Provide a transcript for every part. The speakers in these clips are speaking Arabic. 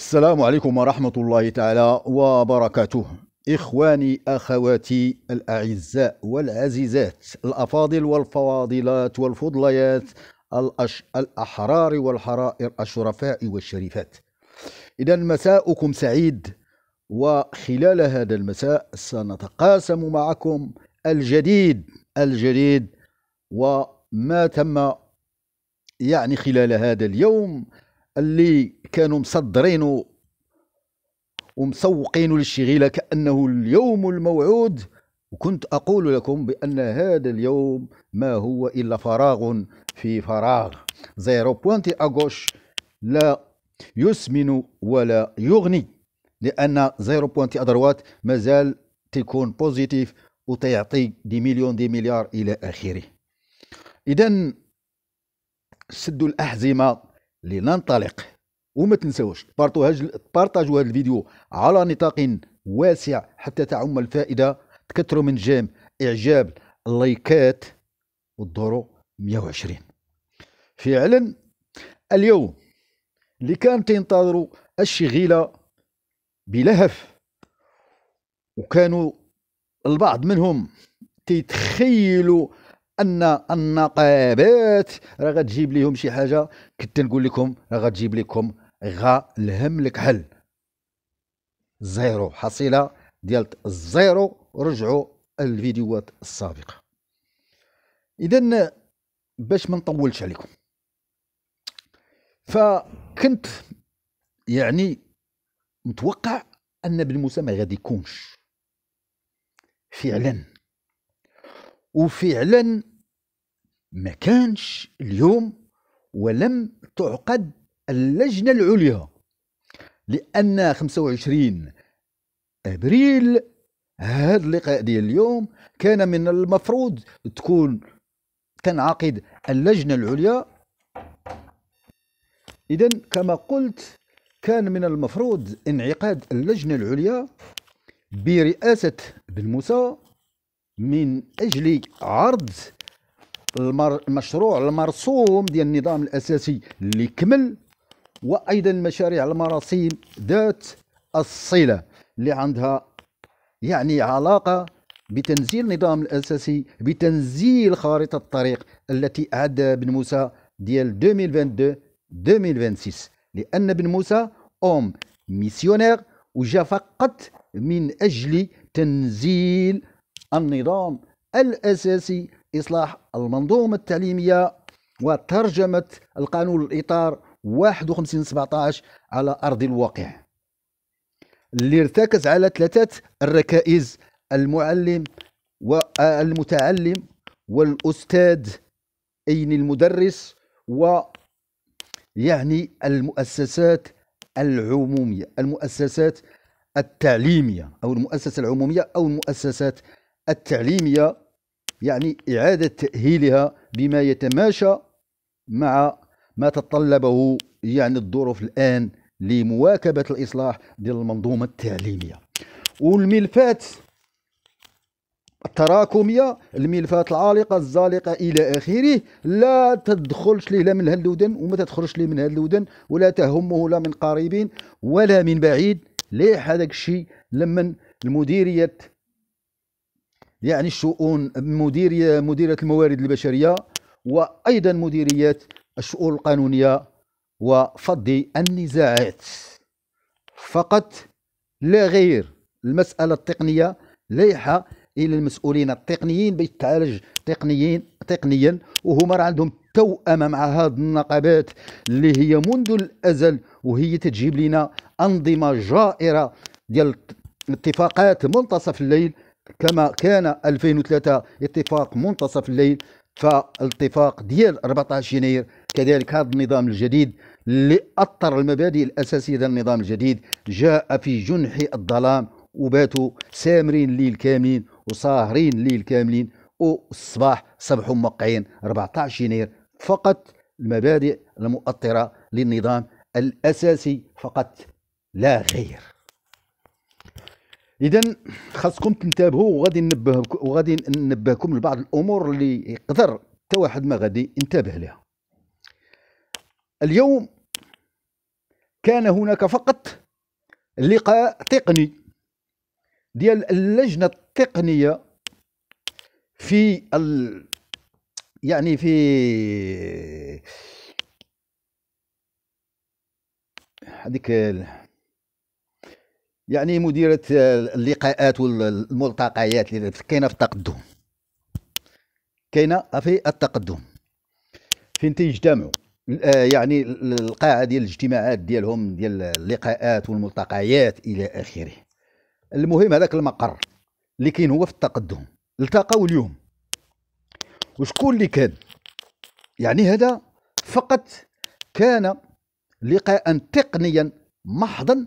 السلام عليكم ورحمة الله تعالى وبركاته إخواني أخواتي الأعزاء والعزيزات الأفاضل والفواضلات والفضليات الأش... الأحرار والحرائر الشرفاء والشريفات إذا مساؤكم سعيد وخلال هذا المساء سنتقاسم معكم الجديد الجديد وما تم يعني خلال هذا اليوم اللي كانوا مصدرينه ومسوقينه للشغيله كانه اليوم الموعود وكنت اقول لكم بان هذا اليوم ما هو الا فراغ في فراغ زيرو بوانتي اغوش لا يسمن ولا يغني لان زيرو بوانتي ادروات مازال تيكون بوزيتيف وتعطي دي مليون دي مليار الى اخره اذا سدوا الاحزمه لننطلق وما تنساوش بارطاجوا هذا الفيديو على نطاق واسع حتى تعم الفائده تكثروا من جيم اعجاب اللايكات والدورو 120 فعلا اليوم اللي كان تنتظروا الشغيله بلهف وكانوا البعض منهم تيتخيلوا ان النقابات راه غتجيب لهم شي حاجه كنت نقول لكم راه غتجيب لكم غالهم لك حل زيرو حصيله ديال الزيرو رجعوا الفيديوهات السابقه اذا باش ما نطولش عليكم فكنت يعني متوقع ان ابن موسى ما غادي يكونش فعلا وفعلا ما كانش اليوم ولم تعقد اللجنة العليا لأن 25 أبريل هذا اللقاء ديال اليوم كان من المفروض تكون تنعقد اللجنة العليا إذا كما قلت كان من المفروض انعقاد اللجنة العليا برئاسة بن موسى من أجل عرض المشروع المرسوم ديال النظام الاساسي اللي كمل وايضا المشاريع المراسيم ذات الصله اللي عندها يعني علاقه بتنزيل النظام الاساسي بتنزيل خارطه الطريق التي اعد بن موسى ديال 2022 2026 لان بن موسى اوم ميسيونير وجا فقط من اجل تنزيل النظام الاساسي إصلاح المنظومة التعليمية وترجمة القانون الإطار 51-17 على أرض الواقع اللي ارتكز على ثلاثة الركائز المعلم والمتعلم والأستاذ أين المدرس و يعني المؤسسات العمومية المؤسسات التعليمية أو المؤسسة العمومية أو المؤسسات التعليمية يعني إعادة تأهيلها بما يتماشى مع ما تطلبه يعني الظروف الآن لمواكبة الإصلاح ديال المنظومة التعليمية والملفات التراكمية الملفات العالقة الزالقة إلى آخره لا تدخلش ليه لا من هذا الودن وما تدخلش ليه من هذا الودن ولا تهمه لا من قريبين ولا من بعيد ليه هذاك الشيء لمن المديرية يعني الشؤون مديرية مديرية الموارد البشرية وأيضا مديريات الشؤون القانونية وفض النزاعات فقط لا غير المسألة التقنية لايحة إلى المسؤولين التقنيين باش تعالج تقنيين تقنيا وهما راه عندهم توأمة مع هاد النقابات اللي هي منذ الأزل وهي تجيب لنا أنظمة جائرة ديال اتفاقات منتصف الليل كما كان 2003 اتفاق منتصف الليل فالاتفاق ديال 14 يناير كذلك هذا النظام الجديد اللي أثر المبادئ الأساسية ديال النظام الجديد جاء في جنح الظلام وباتوا سامرين الليل كاملين وساهرين الليل كاملين والصباح صبحوا موقعين 14 يناير فقط المبادئ المؤطرة للنظام الأساسي فقط لا غير اذا خاصكم تنتبهوا وغادي ننبه وغادي ننبهكم لبعض الامور اللي يقدر حتى واحد ما غادي ينتبه لها اليوم كان هناك فقط لقاء تقني ديال اللجنه التقنيه في ال يعني في هذيك ال... يعني مديره اللقاءات والملتقيات اللي كاينه في التقدم كاينه في التقدم فين تيجتمعوا يعني القاعه ديال الاجتماعات ديالهم ديال اللقاءات والملتقيات الى اخره المهم هذاك المقر اللي كاين هو في التقدم التقاو اليوم وشكون اللي كان يعني هذا فقط كان لقاء تقنيا محضا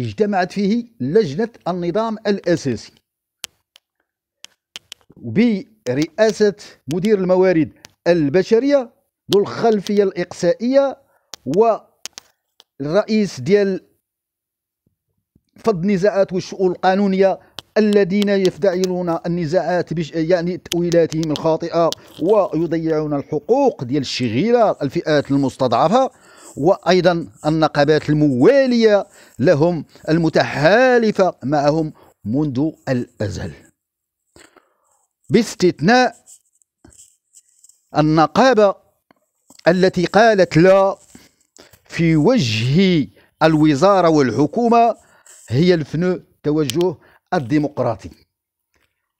اجتمعت فيه لجنة النظام الأساسي برئاسة مدير الموارد البشرية ذو الخلفية الإقصائية والرئيس ديال فض النزاعات والشؤون القانونية الذين يفتعلون النزاعات بش يعني تأويلاتهم الخاطئة ويضيعون الحقوق ديال الشغيرة الفئات المستضعفة وأيضا النقابات الموالية لهم المتحالفة معهم منذ الأزل باستثناء النقابة التي قالت لا في وجه الوزارة والحكومة هي الفنو توجه الديمقراطي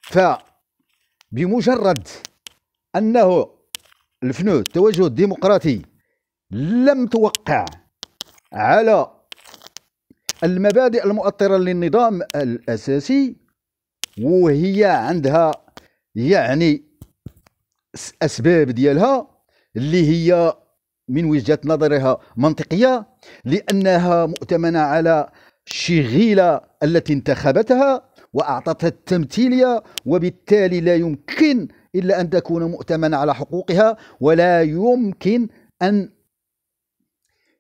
فبمجرد أنه الفنو التوجه الديمقراطي لم توقع على المبادئ المؤطرة للنظام الأساسي وهي عندها يعني أسباب ديالها اللي هي من وجهة نظرها منطقية لأنها مؤتمنة على الشغيلة التي انتخبتها وأعطتها التمثيلية وبالتالي لا يمكن إلا أن تكون مؤتمنة على حقوقها ولا يمكن أن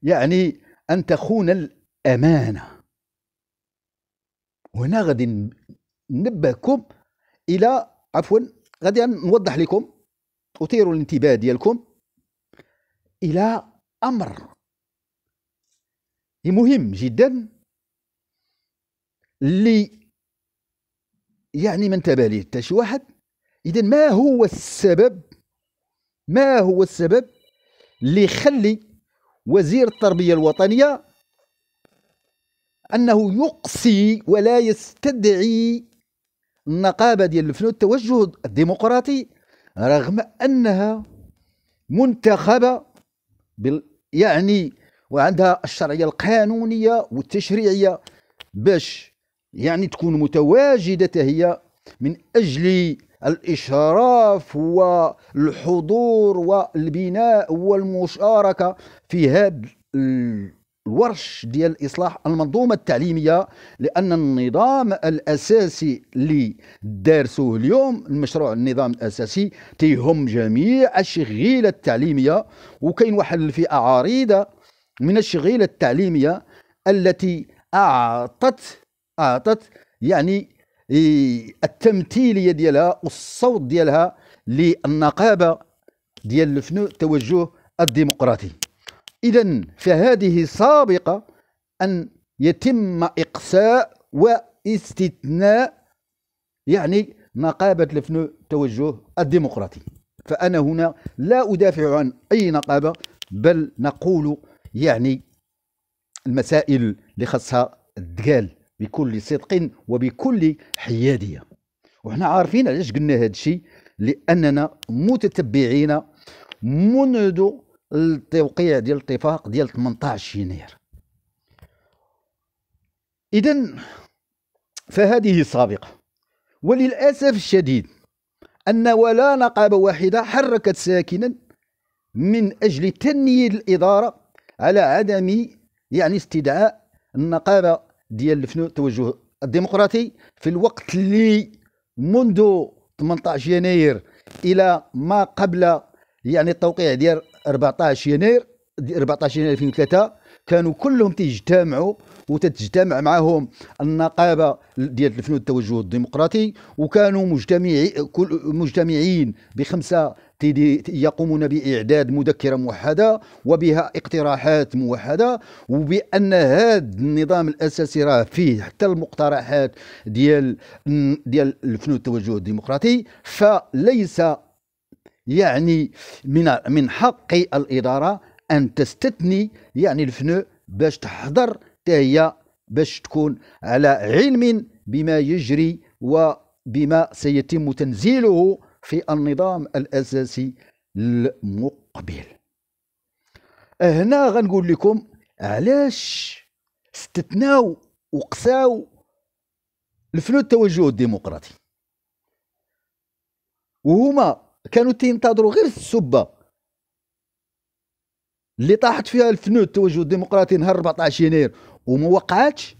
يعني أن تخون الأمانة وهنا غادي ننبهكم إلى عفوا غادي نوضح لكم أثيروا الانتباه ديالكم إلى أمر مهم جدا اللي يعني ما انتبه ليه حتى شي واحد إذا ما هو السبب ما هو السبب اللي يخلي وزير التربية الوطنية أنه يقصي ولا يستدعي النقابة ديال الفنون التوجه الديمقراطي رغم أنها منتخبة بال يعني وعندها الشرعية القانونية والتشريعية باش يعني تكون متواجدة هي من أجل الإشراف والحضور والبناء والمشاركة في هذا الورش ديال إصلاح المنظومة التعليمية لأن النظام الأساسي اللي دارسوه اليوم المشروع النظام الأساسي تيهم جميع الشغيلة التعليمية وكاين واحد الفئة عريضة من الشغيلة التعليمية التي أعطت أعطت يعني التمثيليه ديالها والصوت ديالها للنقابه ديال الفنو التوجه الديمقراطي اذا فهذه سابقه ان يتم اقساء واستثناء يعني نقابه الفنو التوجه الديمقراطي فانا هنا لا ادافع عن اي نقابه بل نقول يعني المسائل اللي خاصها تقال بكل صدق وبكل حياديه وحنا عارفين علاش قلنا هذا الشيء لاننا متتبعين منذ التوقيع ديال الاتفاق ديال 18 يناير اذا فهذه سابقه وللاسف الشديد ان ولا نقابه واحده حركت ساكنا من اجل تنييد الاداره على عدم يعني استدعاء النقابه ديال الفنون التوجه الديمقراطي في الوقت اللي منذ 18 يناير الى ما قبل يعني التوقيع ديال 14 يناير 14 يناير 2003 كانوا كلهم تيجتمعوا وتتجتمع معهم النقابه ديال الفنون التوجه الديمقراطي وكانوا مجتمعي مجتمعين بخمسه يقومون بإعداد مذكرة موحدة وبها اقتراحات موحدة وبأن هذا النظام الأساسي راه فيه حتى المقترحات ديال ديال الفنون التوجه الديمقراطي فليس يعني من من حق الإدارة أن تستثني يعني الفنو باش تحضر هي باش تكون على علم بما يجري وبما سيتم تنزيله في النظام الأساسي المقبل هنا غنقول لكم علاش استثناو وقساو الفلو التوجه الديمقراطي وهما كانوا تينتظروا غير السبه اللي طاحت فيها الفنود التوجه الديمقراطي نهار 14 يناير وما وقعتش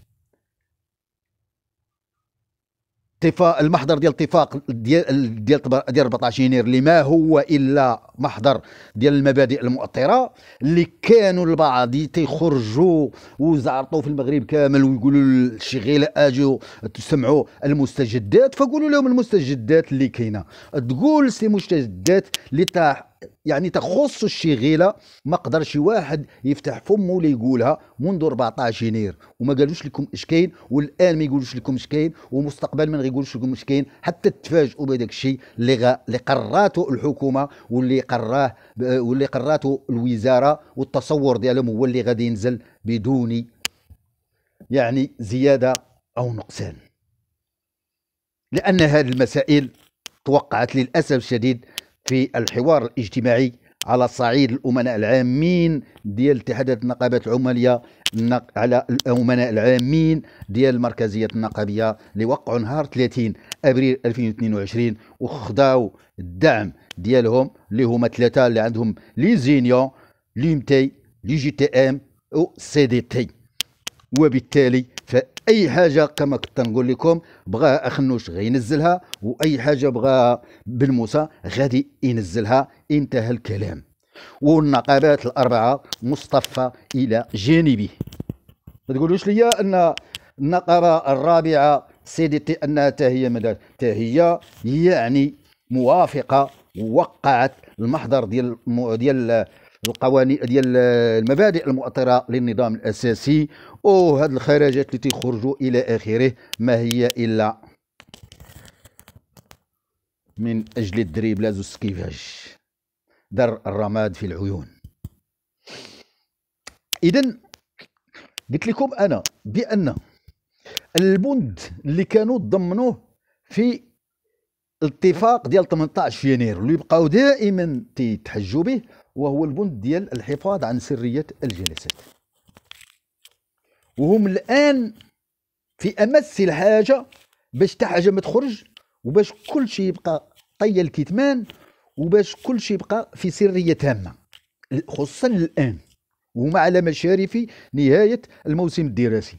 اتفاق المحضر ديال اتفاق ديال ديال 14 يناير اللي ما هو الا محضر ديال المبادئ المؤطره اللي كانوا البعض تيخرجوا وزعرطوا في المغرب كامل ويقولوا شي غير اجوا تسمعوا المستجدات فقولوا لهم المستجدات اللي كاينه تقول سي مستجدات اللي يعني تخص الشغيله ما قدرش واحد يفتح فمه ولا يقولها منذ 14 يناير وما قالوش لكم اش كاين والان ما يقولوش لكم اش كاين ومستقبلا ما يقولوش لكم اش كاين حتى تفاجؤوا بهذاك الشيء اللي غا... اللي قراته الحكومه واللي قراه واللي قراته الوزاره والتصور ديالهم هو اللي غادي ينزل بدون يعني زياده او نقصان لان هذه المسائل توقعت للاسف الشديد في الحوار الاجتماعي على صعيد الامناء العامين ديال اتحادات النقابات العماليه على الامناء العامين ديال المركزيه النقابيه اللي وقعوا نهار 30 ابريل 2022 وخداو الدعم ديالهم اللي هما ثلاثه اللي عندهم لي زينيو لي ام تي لي جي تي ام او سي دي تي وبالتالي فاي حاجه كما كنت نقول لكم بغاها اخنوش غينزلها واي حاجه بغاها بالموسى غادي ينزلها انتهى الكلام والنقابات الاربعه مصطفى الى جانبه ما تقولوش ليا ان النقابه الرابعه سيدتي انها تاهي مدار تاهي يعني موافقه وقعت المحضر ديال ديال القوانين ديال المبادئ المؤطره للنظام الاساسي وهاد الخراجات اللي تيخرجوا الى اخره ما هي الا من اجل الدريب لازو سكيفاج در الرماد في العيون اذا قلت لكم انا بان البند اللي كانوا ضمنوه في الاتفاق ديال 18 يناير اللي بقاو دائما تيتحجوا به وهو البند ديال الحفاظ عن سرية الجلسات وهم الآن في أمس الحاجة باش حتى حاجة ما تخرج وباش كل شيء يبقى طي الكتمان وباش كل شيء يبقى في سرية تامة خصوصا الآن وهم على مشارف نهاية الموسم الدراسي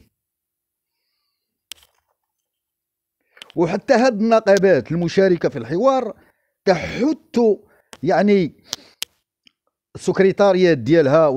وحتى هاد النقابات المشاركة في الحوار تحث يعني السكرتاريات ديالها